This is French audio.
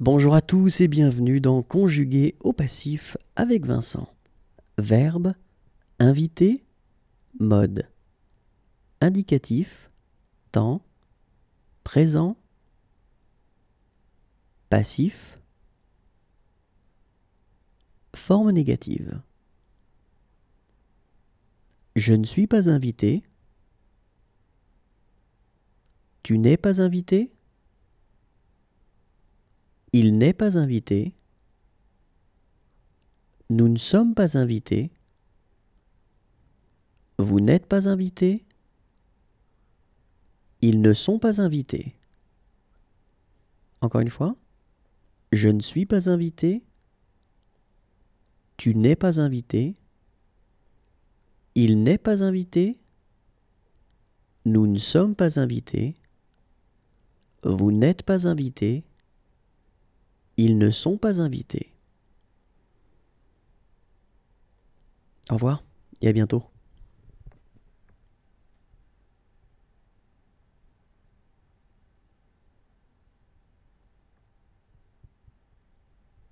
Bonjour à tous et bienvenue dans Conjuguer au passif avec Vincent. Verbe, invité, mode. Indicatif, temps, présent, passif, forme négative. Je ne suis pas invité. Tu n'es pas invité. Il n'est pas invité. Nous ne sommes pas invités. Vous n'êtes pas invité. Ils ne sont pas invités. Encore une fois. Je ne suis pas invité. Tu n'es pas invité. Il n'est pas invité. Nous ne sommes pas invités. Vous n'êtes pas invité. Ils ne sont pas invités. Au revoir et à bientôt.